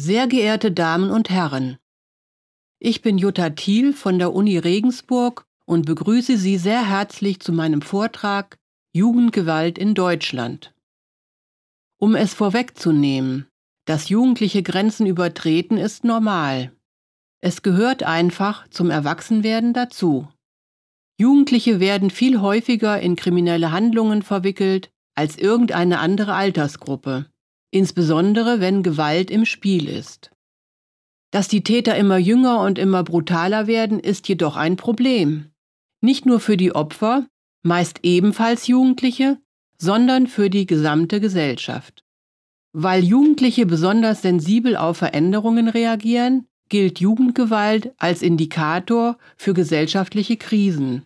Sehr geehrte Damen und Herren, ich bin Jutta Thiel von der Uni Regensburg und begrüße Sie sehr herzlich zu meinem Vortrag Jugendgewalt in Deutschland. Um es vorwegzunehmen, dass Jugendliche Grenzen übertreten ist normal. Es gehört einfach zum Erwachsenwerden dazu. Jugendliche werden viel häufiger in kriminelle Handlungen verwickelt als irgendeine andere Altersgruppe insbesondere wenn Gewalt im Spiel ist. Dass die Täter immer jünger und immer brutaler werden, ist jedoch ein Problem. Nicht nur für die Opfer, meist ebenfalls Jugendliche, sondern für die gesamte Gesellschaft. Weil Jugendliche besonders sensibel auf Veränderungen reagieren, gilt Jugendgewalt als Indikator für gesellschaftliche Krisen.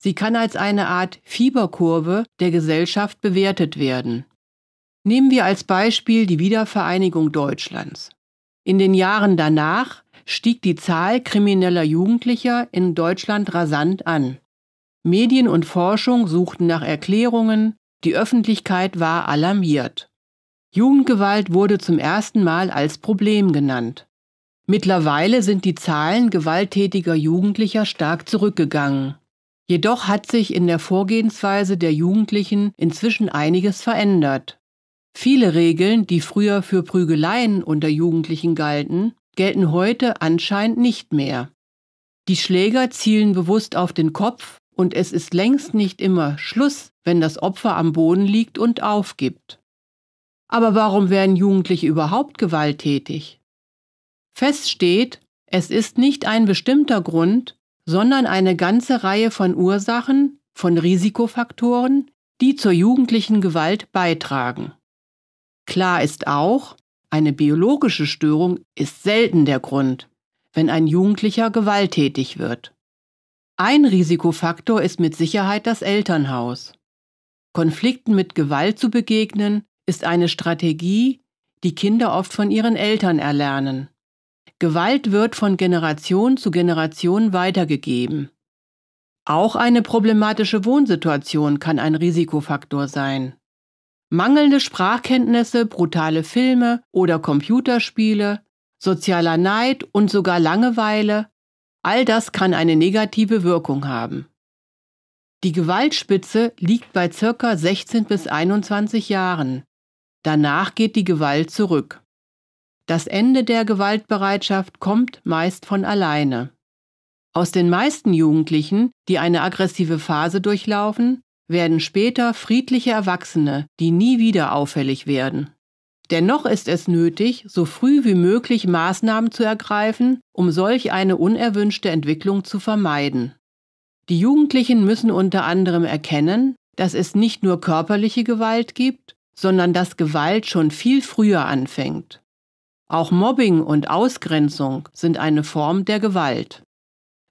Sie kann als eine Art Fieberkurve der Gesellschaft bewertet werden. Nehmen wir als Beispiel die Wiedervereinigung Deutschlands. In den Jahren danach stieg die Zahl krimineller Jugendlicher in Deutschland rasant an. Medien und Forschung suchten nach Erklärungen, die Öffentlichkeit war alarmiert. Jugendgewalt wurde zum ersten Mal als Problem genannt. Mittlerweile sind die Zahlen gewalttätiger Jugendlicher stark zurückgegangen. Jedoch hat sich in der Vorgehensweise der Jugendlichen inzwischen einiges verändert. Viele Regeln, die früher für Prügeleien unter Jugendlichen galten, gelten heute anscheinend nicht mehr. Die Schläger zielen bewusst auf den Kopf und es ist längst nicht immer Schluss, wenn das Opfer am Boden liegt und aufgibt. Aber warum werden Jugendliche überhaupt gewalttätig? Fest steht, es ist nicht ein bestimmter Grund, sondern eine ganze Reihe von Ursachen, von Risikofaktoren, die zur jugendlichen Gewalt beitragen. Klar ist auch, eine biologische Störung ist selten der Grund, wenn ein Jugendlicher gewalttätig wird. Ein Risikofaktor ist mit Sicherheit das Elternhaus. Konflikten mit Gewalt zu begegnen, ist eine Strategie, die Kinder oft von ihren Eltern erlernen. Gewalt wird von Generation zu Generation weitergegeben. Auch eine problematische Wohnsituation kann ein Risikofaktor sein. Mangelnde Sprachkenntnisse, brutale Filme oder Computerspiele, sozialer Neid und sogar Langeweile, all das kann eine negative Wirkung haben. Die Gewaltspitze liegt bei ca. 16 bis 21 Jahren. Danach geht die Gewalt zurück. Das Ende der Gewaltbereitschaft kommt meist von alleine. Aus den meisten Jugendlichen, die eine aggressive Phase durchlaufen, werden später friedliche Erwachsene, die nie wieder auffällig werden. Dennoch ist es nötig, so früh wie möglich Maßnahmen zu ergreifen, um solch eine unerwünschte Entwicklung zu vermeiden. Die Jugendlichen müssen unter anderem erkennen, dass es nicht nur körperliche Gewalt gibt, sondern dass Gewalt schon viel früher anfängt. Auch Mobbing und Ausgrenzung sind eine Form der Gewalt.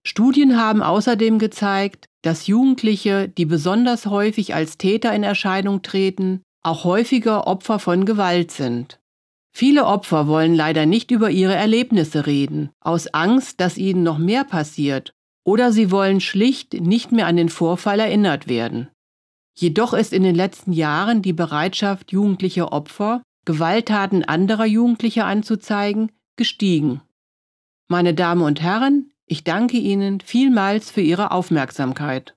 Studien haben außerdem gezeigt, dass Jugendliche, die besonders häufig als Täter in Erscheinung treten, auch häufiger Opfer von Gewalt sind. Viele Opfer wollen leider nicht über ihre Erlebnisse reden, aus Angst, dass ihnen noch mehr passiert, oder sie wollen schlicht nicht mehr an den Vorfall erinnert werden. Jedoch ist in den letzten Jahren die Bereitschaft jugendlicher Opfer, Gewalttaten anderer Jugendlicher anzuzeigen, gestiegen. Meine Damen und Herren, ich danke Ihnen vielmals für Ihre Aufmerksamkeit.